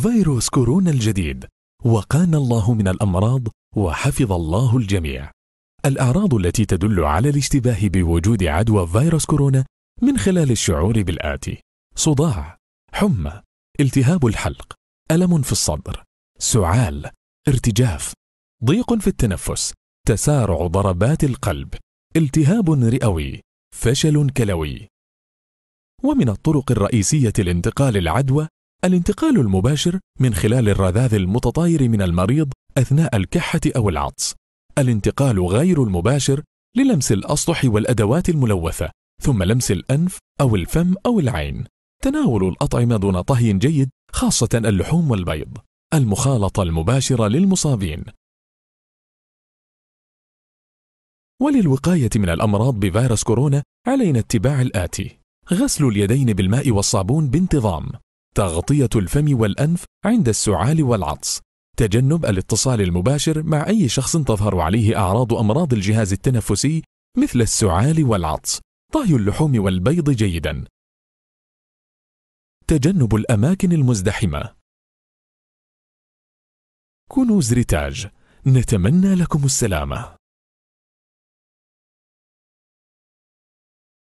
فيروس كورونا الجديد وقانا الله من الأمراض وحفظ الله الجميع الأعراض التي تدل على الاشتباه بوجود عدوى فيروس كورونا من خلال الشعور بالآتي صداع حمى التهاب الحلق ألم في الصدر سعال ارتجاف ضيق في التنفس تسارع ضربات القلب التهاب رئوي فشل كلوي ومن الطرق الرئيسية لانتقال العدوى الانتقال المباشر من خلال الرذاذ المتطاير من المريض أثناء الكحة أو العطس الانتقال غير المباشر للمس الأسطح والأدوات الملوثة ثم لمس الأنف أو الفم أو العين تناول الأطعمة دون طهي جيد خاصة اللحوم والبيض المخالطة المباشرة للمصابين وللوقاية من الأمراض بفيروس كورونا علينا اتباع الآتي غسل اليدين بالماء والصابون بانتظام تغطية الفم والأنف عند السعال والعطس تجنب الاتصال المباشر مع أي شخص تظهر عليه أعراض أمراض الجهاز التنفسي مثل السعال والعطس طهي اللحوم والبيض جيدا تجنب الأماكن المزدحمة كنوز ريتاج نتمنى لكم السلامة